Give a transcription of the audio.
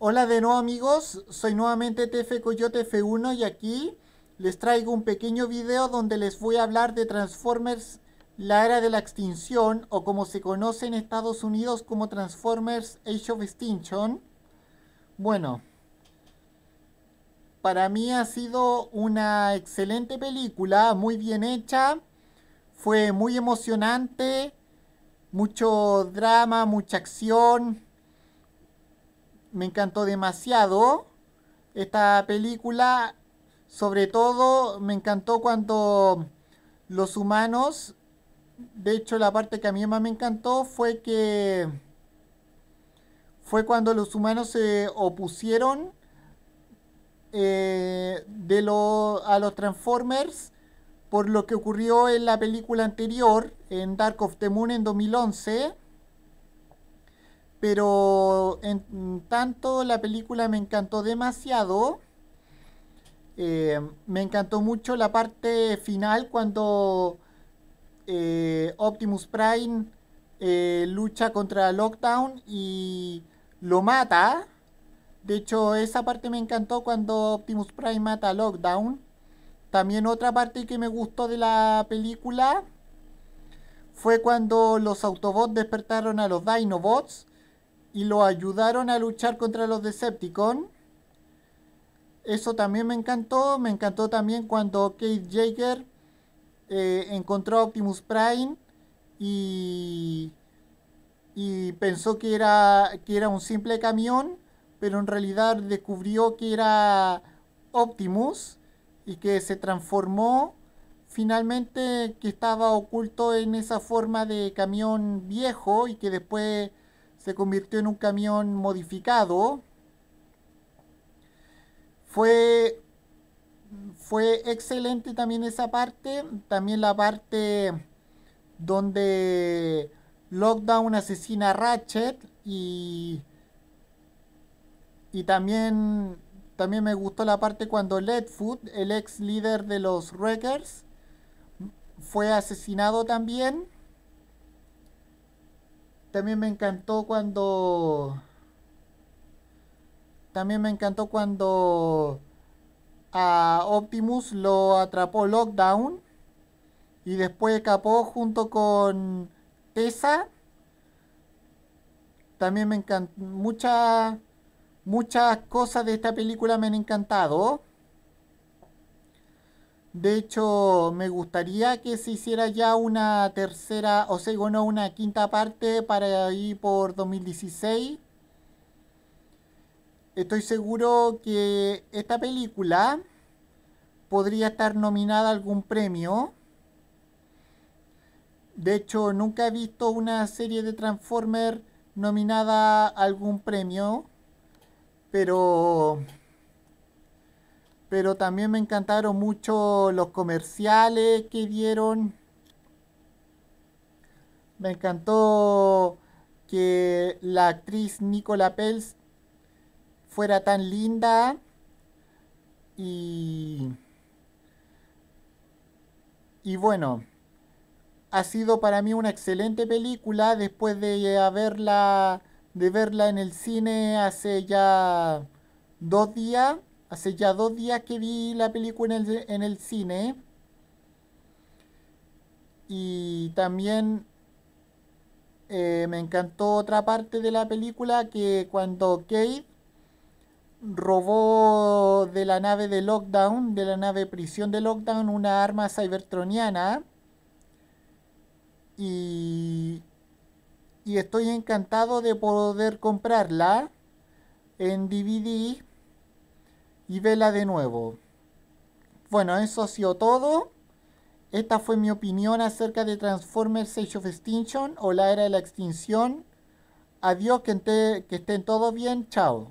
Hola de nuevo amigos, soy nuevamente TF Coyote F1 y aquí les traigo un pequeño video donde les voy a hablar de Transformers La Era de la Extinción o como se conoce en Estados Unidos como Transformers Age of Extinction. Bueno, para mí ha sido una excelente película, muy bien hecha, fue muy emocionante, mucho drama, mucha acción, me encantó demasiado esta película. Sobre todo me encantó cuando los humanos, de hecho la parte que a mí más me encantó fue que fue cuando los humanos se opusieron eh, de a los Transformers por lo que ocurrió en la película anterior, en Dark of the Moon en 2011 pero en tanto la película me encantó demasiado. Eh, me encantó mucho la parte final cuando eh, Optimus Prime eh, lucha contra Lockdown y lo mata. De hecho, esa parte me encantó cuando Optimus Prime mata a Lockdown. También otra parte que me gustó de la película fue cuando los Autobots despertaron a los Dinobots y lo ayudaron a luchar contra los Decepticon. Eso también me encantó. Me encantó también cuando Kate Jaeger eh, encontró a Optimus Prime y, pensó que era, que era un simple camión, pero en realidad descubrió que era Optimus y que se transformó finalmente que estaba oculto en esa forma de camión viejo y que después se convirtió en un camión modificado. Fue, fue excelente también esa parte, también la parte donde Lockdown asesina a Ratchet y, y también, también me gustó la parte cuando Ledfoot, el ex líder de los Wreckers, fue asesinado también. También me encantó cuando... También me encantó cuando a Optimus lo atrapó Lockdown y después escapó junto con Tessa. También me encantó. Mucha, muchas cosas de esta película me han encantado. De hecho, me gustaría que se hiciera ya una tercera, o sea, no una quinta parte para ir por 2016. Estoy seguro que esta película podría estar nominada a algún premio. De hecho, nunca he visto una serie de Transformers nominada a algún premio. Pero pero también me encantaron mucho los comerciales que dieron. Me encantó que la actriz Nicola Pels fuera tan linda y y bueno ha sido para mí una excelente película después de haberla de verla en el cine hace ya dos días Hace ya dos días que vi la película en el, cine. Y también eh, me encantó otra parte de la película que cuando Kate robó de la nave de Lockdown, de la nave prisión de Lockdown, una arma cybertroniana. Y, y estoy encantado de poder comprarla en DVD y vela de nuevo. Bueno, eso ha sido todo. Esta fue mi opinión acerca de Transformers Age of Extinction o la era de la extinción. Adiós, que, que estén todos bien. Chao.